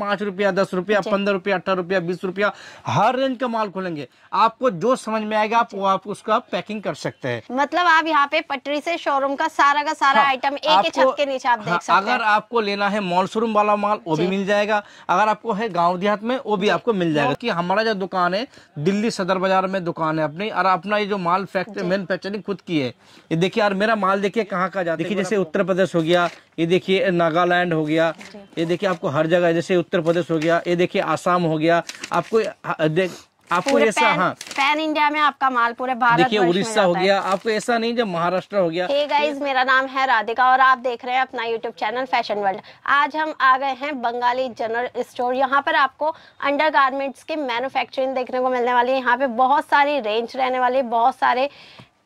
पांच रुपया दस रुपया अच्छा। पंद्रह रुपया अठारह रुपया बीस रुपया हर रेंज का माल खोलेंगे आपको जो समझ में आएगा आप वो आप उसका पैकिंग कर सकते हैं मतलब आप यहाँ पे पटरी से शोरूम का सारा का सारा हाँ, आइटम एक छत के नीचे आप देख हाँ, सकते हैं अगर आपको लेना है मॉल शोरूम वाला माल वो भी मिल जाएगा अगर आपको है गाँव देहात में वो भी आपको मिल जाएगा की हमारा जो दुकान है दिल्ली सदर बाजार में दुकान है अपनी और अपना ये जो माल फैक्ट्री मैनुफेक्चरिंग खुद की है ये देखिये यार मेरा माल देखिए कहाँ का जाता है जैसे उत्तर प्रदेश हो गया ये देखिए नागालैंड हो गया ये देखिए आपको हर जगह जैसे उत्तर प्रदेश हो गया ये देखिए आसाम हो गया आपको आपको ऐसा हाँ पैन इंडिया में आपका माल पूरे भारत देखिए उड़ीसा हो गया आपको ऐसा नहीं जब महाराष्ट्र हो गया hey guys, मेरा नाम है राधिका और आप देख रहे हैं अपना यूट्यूब चैनल फैशन वर्ल्ड आज हम आ गए हैं बंगाली जनरल स्टोर यहाँ पर आपको अंडर गार्मेंट्स की मैन्युफैक्चरिंग देखने को मिलने वाली है यहाँ पे बहुत सारी रेंज रहने वाली बहुत सारे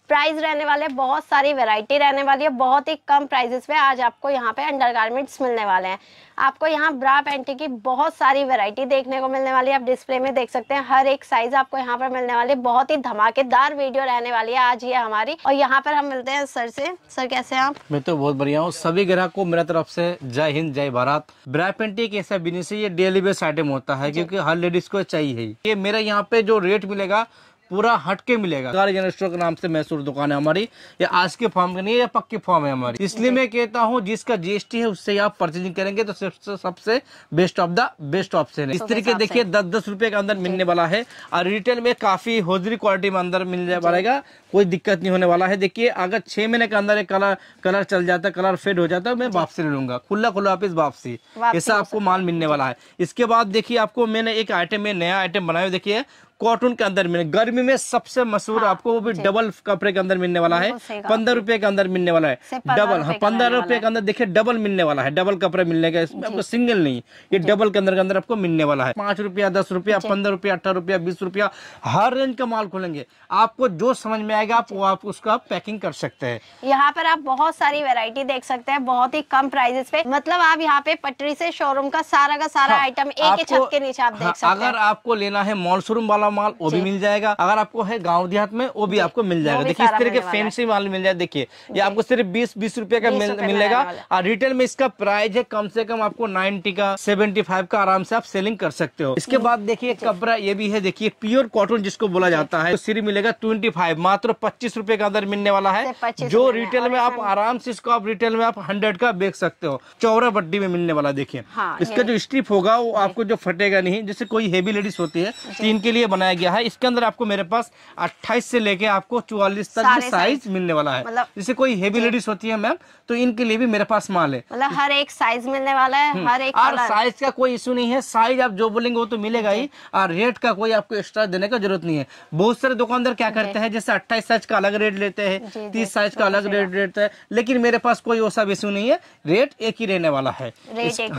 प्राइस रहने वाले बहुत सारी वैरायटी रहने वाली है बहुत ही कम प्राइजेस पे आज आपको यहाँ पे अंडरगारमेंट्स मिलने वाले हैं आपको यहाँ ब्रा पैंटी की बहुत सारी वैरायटी देखने को मिलने वाली है आप डिस्प्ले में देख सकते हैं हर एक साइज आपको यहाँ पर मिलने वाली है बहुत ही धमाकेदार वीडियो रहने वाली है आज ये हमारी और यहाँ पर हम मिलते हैं सर से सर कैसे है आप मैं तो बहुत बढ़िया हूँ सभी ग्राहक को मेरा तरफ से जय हिंद जय भारत ब्रा पेंटी एक ऐसा बिजनेस है ये डेली बेस आइटम होता है क्यूँकी हर लेडीज को चाहिए ये मेरा यहाँ पे जो रेट मिलेगा पूरा हटके मिलेगा जनरल स्टोर के नाम से मैसूर दुकान है हमारी ये आज के फॉर्म की नहीं है या पक्की फॉर्म है हमारी इसलिए मैं कहता हूँ जिसका जीएसटी है उससे आप परचेजिंग करेंगे तो सबसे सबसे best of the best option है इस तरीके देखिए दस दस रुपए के अंदर मिलने वाला है और रिटेल में काफी होजरी क्वालिटी में अंदर मिल जाएगा कोई दिक्कत नहीं होने वाला है देखिए अगर छह महीने के अंदर एक कलर कलर चल जाता है कलर फेड हो जाता है मैं वापसी ले लूंगा खुला खुला वापिस वापसी ऐसा आपको माल मिलने वाला है इसके बाद देखिए आपको मैंने एक आइटम में नया आइटम बनाया देखिए कॉटन के अंदर मिले गर्मी में सबसे मशहूर हाँ, आपको वो भी डबल कपड़े के अंदर मिलने वाला है पंद्रह रुपए के अंदर मिलने वाला है डबल हाँ पंद्रह रुपए के अंदर देखिए डबल मिलने वाला है डबल कपड़े मिलने का आपको मतलब सिंगल नहीं ये डबल के अंदर के अंदर आपको मिलने वाला है पांच रुपया दस रुपया पंद्रह रुपया अठारह रुपया बीस रुपया हर रेंज का माल खोलेंगे आपको जो समझ में आएगा आप वो आप उसका पैकिंग कर सकते हैं यहाँ पर आप बहुत सारी वेरायटी देख सकते हैं बहुत ही कम प्राइजेस पे मतलब आप यहाँ पे पटरी से शोरूम का सारा का सारा आइटम हाँ, एक छत के नीचे आप देख हाँ, सकते हैं अगर आपको लेना है मॉल शोरूम वाला वाला माल वो भी मिल जाएगा अगर आपको है गाँव देहात में वो भी आपको मिल जाएगा देखिए इस तरह के फैंसी माल मिल जाए देखिए ये आपको सिर्फ बीस बीस रूपये का मिलेगा और रिटेल में इसका प्राइस है कम से कम आपको नाइनटी का सेवेंटी फाइव का आराम से आप सेलिंग कर सकते हो इसके बाद देखिए कपड़ा ये भी है देखिए प्योर कॉटन जिसको बोला जाता है तो सिर्फ मिलेगा ट्वेंटी फाइव मात्र पच्चीस रूपए का अंदर मिलने वाला है जो रिटेल में आप आराम से इसको आप रिटेल में आप हंड्रेड का बेच सकते हो चौरा बड्डी में मिलने वाला देखिए हाँ, इसका जो स्ट्रिप होगा वो आपको जो फटेगा नहीं जैसे कोई हेवी लेडीज होती है तीन तो के लिए बनाया गया है इसके अंदर आपको मेरे पास अट्ठाईस से लेके आपको चौवालीस तक साइज मिलने वाला है मतलब जैसे कोई हेवी लेडीज होती है मैम तो इनके लिए भी मेरे पास माल है मतलब हर एक साइज मिलने वाला है हम्म। हर एक और साइज का कोई इशू नहीं है साइज आप जो बोलेंगे वो तो मिलेगा ही और रेट का कोई आपको एक्स्ट्रा देने का जरूरत नहीं है बहुत सारे दुकानदार क्या करते हैं जैसे अट्ठाईस साइज का अलग रेट लेते हैं तीस साइज का अलग रेट लेते हैं लेकिन मेरे पास कोई वो सब इशू नहीं है रेट एक ही रहने वाला है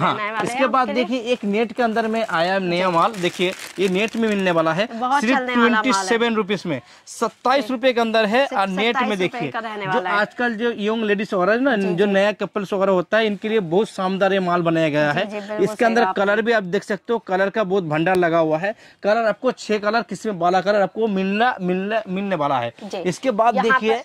हाँ इसके बाद देखिए एक नेट के अंदर में आया नया माल देखिए ये नेट में मिलने वाला है सिर्फ ट्वेंटी सेवन रुपीज में सत्ताईस रुपए के अंदर है और नेट में देखिए जो आजकल जो यंग लेडीज वगैरह ना जो नया कपल्स वगैरह होता है इनके लिए बहुत शानदार ये माल बनाया गया है इसके अंदर कलर भी आप देख सकते हो कलर का बहुत भंडार लगा हुआ है कलर आपको छह कलर किसमें बाला कलर आपको मिलना मिलने मिलने वाला है इसके बाद देखिए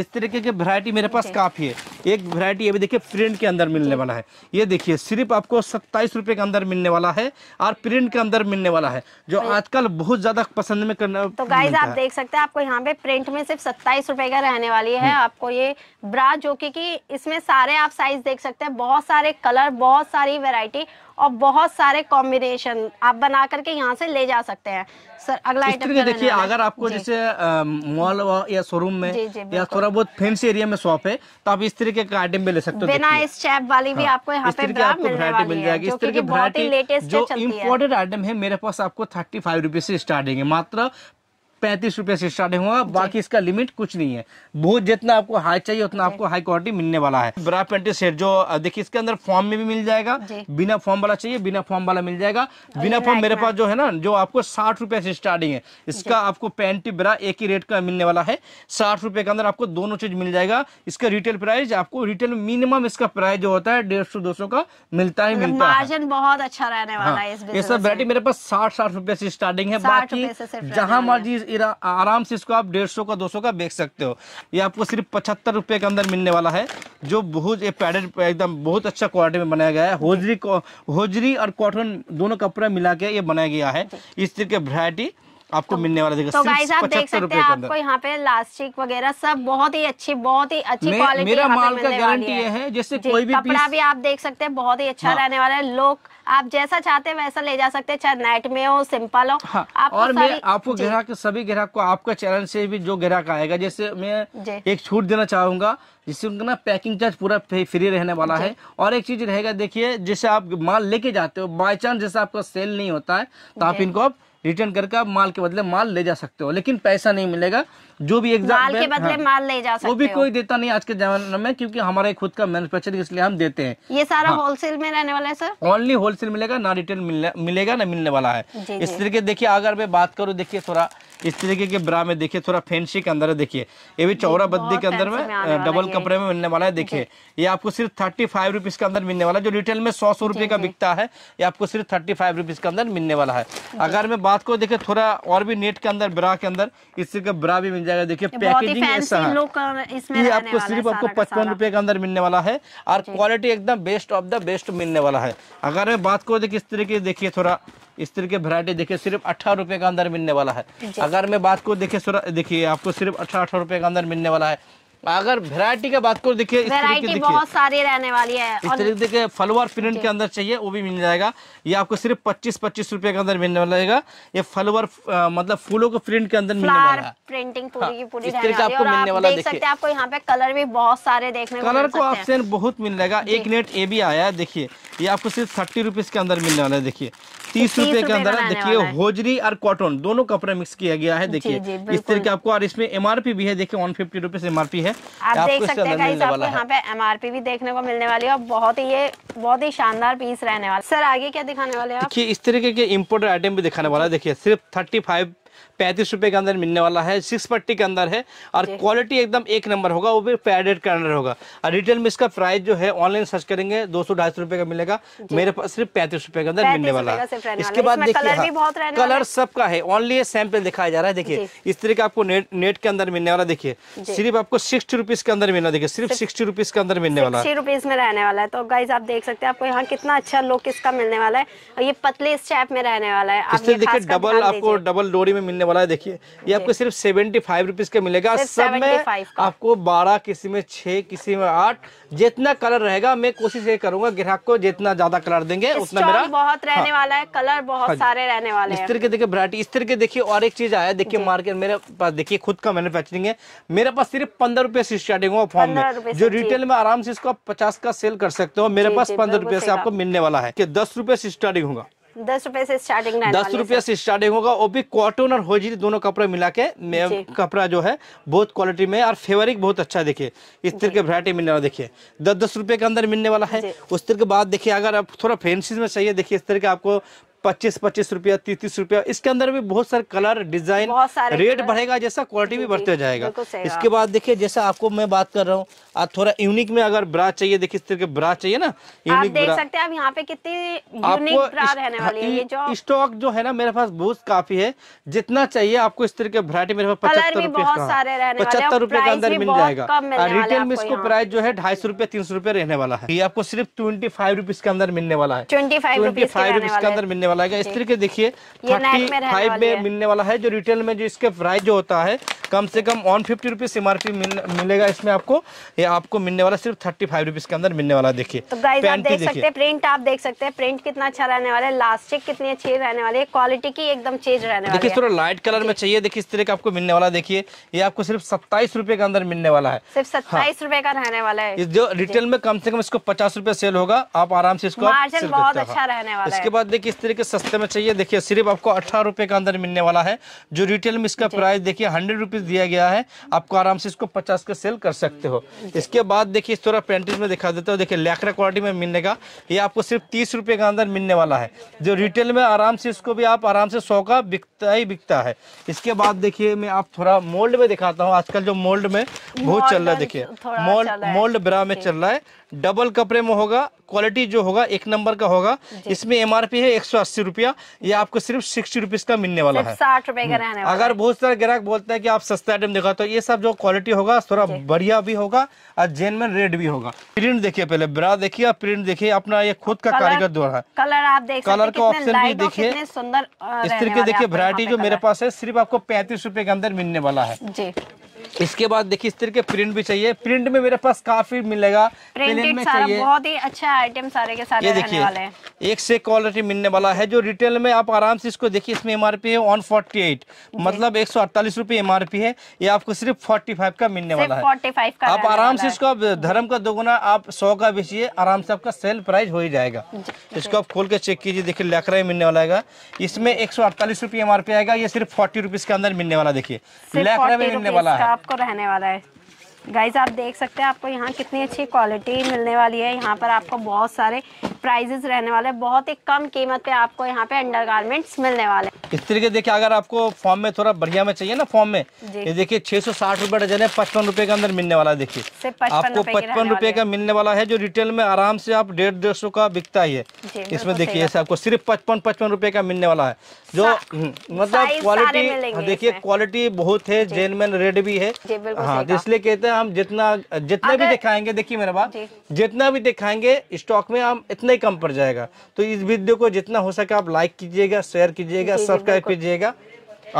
इस तरीके की वेरायटी मेरे पास काफी है एक वैरायटी ये भी देखिए प्रिंट के अंदर मिलने वाला है ये देखिए सिर्फ आपको सत्ताईस रुपये के अंदर मिलने वाला है और प्रिंट के अंदर मिलने वाला है जो तो आजकल बहुत ज्यादा पसंद में करना तो गाइज आप देख सकते हैं आपको यहाँ पे प्रिंट में सिर्फ सत्ताईस रुपए का रहने वाली है हम्म। आपको ये ब्रा जो की इसमें सारे आप साइज देख सकते हैं बहुत सारे कलर बहुत सारी वेरायटी और बहुत सारे कॉम्बिनेशन आप बना करके यहाँ से ले जा सकते हैं सर अगला आइटम देखिए अगर आपको जैसे मॉल या शोरूम में या थोड़ा बहुत फैंसी एरिया में शॉप है तो आप इस तरह के कांटे में ले सकते हो बिना इस चैप वाली भी हाँ, आपको यहाँ पे आपको वरायटी मिल जाएगी इस तरह की वरायटी जो इम्पोर्टेड आइटम है मेरे पास आपको थर्टी फाइव रुपीज से स्टार्टिंग है मात्र पैंतीस रुपए से स्टार्टिंग होगा बाकी इसका लिमिट कुछ नहीं है बहुत जितना आपको हाई चाहिए उतना आपको हाई क्वालिटी मिलने वाला है ब्रा पेंटी सेट जो देखिए इसके अंदर फॉर्म में भी मिल जाएगा बिना फॉर्म वाला चाहिए बिना फॉर्म वाला मिल जाएगा बिना फॉर्म मेरे पास जो है ना जो आपको साठ रुपए से स्टार्टिंग है इसका आपको पैंटी ब्रा एक ही रेट का मिलने वाला है साठ रुपए के अंदर आपको दोनों चीज मिल जाएगा इसका रिटेल प्राइस आपको रिटेल मिनिमम इसका प्राइस जो होता है डेढ़ सौ दो सौ का मिलता ही मतलब मिलता है बहुत अच्छा रहने हाँ, वाला है ये सब वरायटी मेरे पास साठ साठ रुपए से स्टार्टिंग है बाकी जहां मर्जी आराम से इसको आप डेढ़ का दो का बेच सकते हो ये आपको सिर्फ पचहत्तर रुपये के अंदर मिलने वाला है जो बहुत ये पैडेड एकदम बहुत अच्छा क्वालिटी में बनाया गया है होजरी होजरी और कॉटन दोनों कपड़े मिला के ये बनाया गया है इस तरह के वरायटी आपको तो, मिलने वाला देखा तो आप देख सकते हैं आपको यहाँ पे लास्टिक वगैरह सब बहुत ही अच्छी बहुत ही अच्छी क्वालिटी मेरा माल का गारंटी है जैसे कोई भी कपड़ा भी आप देख सकते हैं बहुत ही अच्छा हाँ। रहने वाला है लोग आप जैसा चाहते हैं वैसा ले जा सकते हैं चाहे नेट में हो सिंपल हो हाँ, और तो मैं आपको ग्राहक सभी ग्राहक को आपका चैनल से भी जो ग्राहक आएगा जैसे मैं एक छूट देना चाहूंगा जिससे उनका ना पैकिंग चार्ज पूरा फ्री रहने वाला है और एक चीज रहेगा देखिए जैसे आप माल लेके जाते हो बाई चांस जैसे आपका सेल नहीं होता है तो आप इनको आप रिटर्न करके आप माल के बदले माल ले जा सकते हो लेकिन पैसा नहीं मिलेगा जो भी एग्जाम माल के बदले हाँ, माल ले जा सकते वो भी कोई देता नहीं आज के जमाने में क्योंकि हमारे खुद का मैन्युफैक्चरिंग इसलिए हम देते हैं ये सारा होलसेल हाँ। में रहने वाला है सर ओनली होलसेल मिलेगा ना रिटर्न मिलेगा ना मिलने वाला है इस तरीके देखिए अगर मैं बात करूँ देखिए थोड़ा इस तरीके के ब्रा में देखिए थोड़ा फैंसी के अंदर है देखिए ये भी चौरा बद्दी के अंदर में डबल कपड़े में मिलने वाला है देखिए ये आपको सिर्फ थर्टी फाइव रुपीज के अंदर मिलने वाला है जो रिटेल में सौ सौ रुपए का बिकता है ये आपको सिर्फ थर्टी फाइव रुपीज के अंदर मिलने वाला है अगर मैं बात साथ को देखिए थोड़ा और भी नेट के अंदर ब्रा के अंदर इससे का ब्रा भी मिल जाएगा देखिए पैकेजिंग ऐसा है ये आपको सिर्फ आपको पचपन रुपए के अंदर मिलने वाला है और क्वालिटी एकदम बेस्ट ऑफ द बेस्ट मिलने वाला है अगर मैं बात करूँ देखिए इस तरीके देखिए थोड़ा इस तरीके के वरायटी देखिए सिर्फ अठारह रुपए के अंदर मिलने वाला है अगर मैं बात को देखिए देखिए आपको सिर्फ अठारह अठारह रुपए के अंदर मिलने वाला है अगर वेरायटी का बात करो देखिए वेरायटी बहुत सारी रहने वाली है इस तरीके के फलवार प्रिंट के अंदर चाहिए वो भी मिल जाएगा ये आपको सिर्फ पच्चीस पच्चीस रुपए के अंदर मिलने वाला ये फलवार मतलब फूलों के प्रिंट के अंदर मिलने वाला प्रिंटिंग पूरी हाँ, पूरी आपको मिलने वाला देख सकते हैं आपको यहाँ पे कलर भी बहुत सारे देखने कलर को ऑप्शन बहुत मिल जाएगा एक नेट ए भी आया है देखिये ये आपको सिर्फ थर्टी रुपीज के अंदर मिलने वाला है देखिए तीस रुपए के अंदर देखिए होजरी और कॉटन दोनों कपड़े मिक्स किया गया है देखिए इस तरीके आपको और इसमें एमआरपी भी है देखिए वन फिफ्टी रुपीज एमआरपी है आप देख सकते हैं गाइस आपको यहाँ पे एमआरपी भी देखने को मिलने वाली है और बहुत ही ये बहुत ही शानदार पीस रहने वाला सर आगे क्या दिखाने वाले हैं इस तरीके के इम्पोर्टेड आइटम भी दिखाने वाला है देखिए सिर्फ थर्टी फाइव पैंतीस रुपए के अंदर मिलने वाला है सिक्स पट्टी के अंदर है और क्वालिटी एकदम एक नंबर होगा वो भी पैडेड के अंदर होगा और रिटेल में इसका प्राइस जो है ऑनलाइन सर्च करेंगे दो सौ ढाई सौ का मिलेगा मेरे पास सिर्फ पैंतीस रुपये के अंदर मिलने वाला है इसके बाद देखिए कलर हाँ, सबका है ओनली सैंपल दिखाया जा रहा है देखिए इस तरह का आपको नेट के अंदर मिलने वाला देखिए सिर्फ आपको सिक्सटी रुपीज के अंदर मिलना देखिए सिर्फ सिक्सटी रुपीज के अंदर मिलने वाला है रुपीज में रहने वाला है तो गाइज आप देख सकते हैं आपको यहाँ कितना अच्छा लुक इसका मिलने वाला है और ये पतले चैप में रहने वाला है आप डबल आपको डबल डोरी में मिलने मिलने वाला है देखिए ये आपको सिर्फ सेवेंटी फाइव रुपीज का मिलेगा सब में आपको बारह किसी में छह किसी में आठ जितना कलर रहेगा मैं कोशिश ये करूंगा ग्राहक को जितना ज्यादा कलर देंगे उतना मेरा बहुत हाँ। रहने वाला है कलर बहुत हाँ सारे रहने वाले इस तरह के देखिए वरायटी इस तरह के देखिए और एक चीज आया देखिए मार्केट मेरे पास देखिए खुद का मैन्युफैक्चरिंग है मेरे पास सिर्फ पंद्रह रुपए से स्टार्टिंग हुआ फॉर्म में जो रिटेल में आराम से इसको आप पचास का सेल कर सकते हो मेरे पास पंद्रह रुपए से आपको मिलने वाला है दस रुपए से स्टार्टिंग होगा दस रुपए से स्टार्टिंग दस से स्टार्टिंग होगा वो भी कॉटन और होजरी दोनों कपड़े मिला के कपड़ा जो है बहुत क्वालिटी में और फेवरिक बहुत अच्छा देखिए इस तरह के वरायटी मिलने वाला देखिए दस दस रुपए के अंदर मिलने वाला है उस तरह के बाद देखिए अगर आप थोड़ा फैंसी में चाहिए देखिए इस तरह के आपको पच्चीस पच्चीस रुपया तीस तीस रुपया इसके अंदर भी बहुत सारे कलर डिजाइन रेट बढ़ेगा जैसा क्वालिटी भी बढ़ते जाएगा इसके बाद देखिए जैसा आपको मैं बात कर रहा हूँ आज थोड़ा यूनिक में अगर ब्रा चाहिए देखिए इस तरह के ब्रा चाहिए ना यूनिक देख सकते हैं यहाँ पे कितनी स्टॉक हाँ, जो है ना मेरे पास बहुत काफी है जितना चाहिए आपको इस तरह के वरायटी मेरे पास पचहत्तर रुपये पचहत्तर रुपए के अंदर मिल जाएगा रिटेल में इसको प्राइस जो है ढाई सौ रुपए तीन सौ रुपए रहने वाला है ये आपको सिर्फ ट्वेंटी फाइव रुपीज के अंदर मिलने वाला है ट्वेंटी फाइव रुपीज के अंदर मिलने वाला है इस तरीके देखिए थर्टी फाइव में मिलने वाला है जो रिटेल में जो इसके प्राइस जो होता है कम से कम वन फिफ्टी रुपीज एम मिलेगा इसमें आपको ये आपको मिलने वाला सिर्फ थर्टी फाइव रुपीज के अंदर मिलने वाला देखिए तो प्रिंट आप देख सकते हैं प्रिंट कितना अच्छा रहने वाला है लास्टिक कितनी अच्छी रहने वाली है क्वालिटी की एकदम चेंज रहने वाली देखिए थोड़ा लाइट कलर में चाहिए देखिए इस तरह का आपको मिलने वाला देखिए ये आपको सिर्फ सत्ताईस रुपए के अंदर मिलने वाला है सिर्फ हाँ। सत्ताईस रुपए का रहने वाला है जो रिटेल में कम से कम इसको पचास रुपए सेल होगा आप आराम से इसको बहुत अच्छा रहने वाला इसके बाद देखिए इस तरह के सस्ते में चाहिए देखिए सिर्फ आपको अठारह रुपये का अंदर मिलने वाला है जो रिटेल में इसका प्राइस देखिए हंड्रेड रुपीज़ दिया गया है आपको आराम से इसको पचास का सेल कर सकते हो इसके बाद देखिए इस तरह पेंटिंग में दिखा देते हो देखिए लैकड़ा क्वालिटी में मिलने का ये आपको सिर्फ तीस रुपये का अंदर मिलने वाला है जो रिटेल में आराम से इसको भी आप आराम से सौ का बिकता ही बिकता है इसके बाद देखिए मैं आप थोड़ा मोल्ड में दिखाता हूँ आजकल जो मोल्ड में बहुत चल रहा है देखिए मोल्ड मोल्ड ब्रा में चल रहा है डबल कपड़े में होगा क्वालिटी जो होगा एक नंबर का होगा इसमें एमआरपी है एक सौ अस्सी रुपया ये आपको सिर्फ सिक्सटी रुपीज का मिलने वाला है साठ रुपए का हम्म। रहने अगर बहुत सारा ग्राहक बोलता है कि आप सस्ता आइटम देखा तो ये सब जो क्वालिटी होगा थोड़ा बढ़िया भी होगा और जेनमेन रेड भी होगा प्रिंट देखिए पहले ब्रा देखिए प्रिंट देखिए अपना ये खुद का कारीगर द्वारा है कलर आप देख कलर का ऑप्शन भी देखिए सुंदर इस तरीके देखिए वरायटी जो मेरे पास है सिर्फ आपको पैंतीस रुपए के अंदर मिलने वाला है जी इसके बाद देखिए इस तरह के प्रिंट भी चाहिए प्रिंट में मेरे पास काफी मिलेगा प्रिंटेड में चाहिए बहुत ही अच्छा आइटम सारे के सारे ये देखिए एक से क्वालिटी मिलने वाला है जो रिटेल में आप आराम से इसको देखिए इसमें एमआरपी है एट मतलब एक सौ अड़तालीस रूपए एमआरपी है ये आपको सिर्फ फोर्टी फाइव का मिलने वाला है आप आराम से इसको आप धर्म का दोगुना आप सौ का बेचिए आराम से आपका सेल प्राइस हो ही जाएगा इसको आप खोल के चेक कीजिए देखिए लखरा मिलने वाला है इसमें एक सौ अड़तालीस रूपए पी आएगा ये सिर्फ फोर्टी रुपीज के अंदर मिलने वाला देखिए लखरा में मिलने वाला है आपको रहने वाला है गाइज आप देख सकते हैं आपको यहाँ कितनी अच्छी क्वालिटी मिलने वाली है यहाँ पर आपको बहुत सारे प्राइजेस रहने वाले हैं बहुत ही कम कीमत पे आपको यहाँ पे अंडर गार्मेंट्स मिलने वाले इस तरीके देखिए अगर आपको फॉर्म में थोड़ा बढ़िया में चाहिए ना फॉर्म में ये देखिए छह सौ साठ रूपए डजन है पचपन रूपए के अंदर मिलने वाला देखिए आपको पचपन रूपए का मिलने वाला है जो रिटेल में आराम से आप डेढ़ डेढ़ सौ का बिकता है इसमें देखिए ऐसे आपको सिर्फ पचपन पचपन रूपए का मिलने वाला है जो हम्म, मतलब क्वालिटी हाँ, देखिए क्वालिटी बहुत है जेनमेन रेड भी है हाँ इसलिए कहते हैं हम जितना जितना भी दिखाएंगे देखिए मेरे बात जितना भी दिखाएंगे स्टॉक में हम इतने ही कम पड़ जाएगा तो इस वीडियो को जितना हो सके आप लाइक कीजिएगा शेयर कीजिएगा सब्सक्राइब कीजिएगा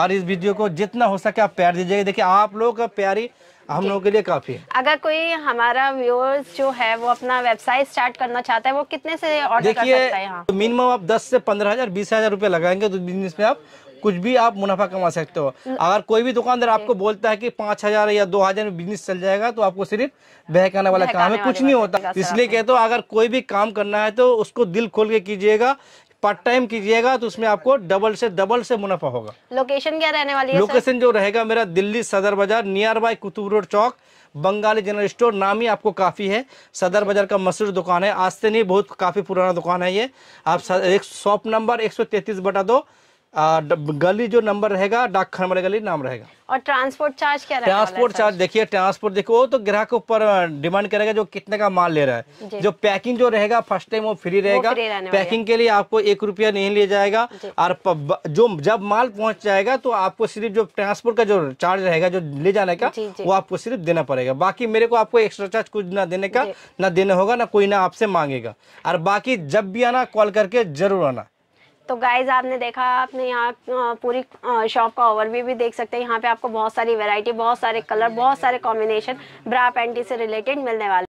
और इस वीडियो को जितना हो सके आप प्यार दीजिएगा देखिए आप लोग प्यारी हम लोगों के लिए काफी है अगर कोई हमारा व्यूअर्स जो है वो अपना वेबसाइट स्टार्ट करना चाहता है वो कितने से ऑर्डर कर सकता है तो मिनिमम आप दस से पंद्रह हजार बीस हजार रूपए लगाएंगे तो बिजनेस में आप कुछ भी आप मुनाफा कमा सकते हो अगर कोई भी दुकानदार आपको बोलता है कि पाँच हजार या दो हजार में बिजनेस चल जाएगा तो आपको सिर्फ बहकाने वाला काम है कुछ नहीं होता इसलिए कहते हो अगर कोई भी काम करना है तो उसको दिल खोल के कीजिएगा पार्ट टाइम कीजिएगा तो उसमें आपको डबल से डबल से मुनाफा होगा लोकेशन क्या रहने वाली है लोकेशन जो रहेगा मेरा Delhi Sadar Bazar near by Qutub road Chowk Bengali general store नाम ही आपको काफ़ी है सदर बाज़ार का मशहूर दुकान है आज से नहीं बहुत काफ़ी पुराना दुकान है ये आप एक शॉप नंबर एक सौ बटा दो गली जो नंबर रहेगा डाकखाना वाले गली नाम रहेगा और ट्रांसपोर्ट चार्ज क्या रहेगा ट्रांसपोर्ट चार्ज देखिए ट्रांसपोर्ट देखो तो ग्राहक के ऊपर डिमांड करेगा जो कितने का माल ले रहा है जो पैकिंग जो रहेगा फर्स्ट टाइम वो फ्री रहेगा पैकिंग के लिए आपको एक रुपया नहीं लिया जाएगा और जो जब माल पहुंच जाएगा तो आपको सिर्फ जो ट्रांसपोर्ट का जो चार्ज रहेगा जो ले जाने का वो आपको सिर्फ देना पड़ेगा बाकी मेरे को आपको एक्स्ट्रा चार्ज कुछ ना देने का ना देना होगा ना कोई ना आपसे मांगेगा और बाकी जब भी आना कॉल करके जरूर आना तो गाइज आपने देखा आपने यहाँ पूरी शॉप का ओवरव्यू भी देख सकते हैं यहाँ पे आपको बहुत सारी वैरायटी बहुत सारे कलर बहुत सारे कॉम्बिनेशन ब्रा पैंटी से रिलेटेड मिलने वाले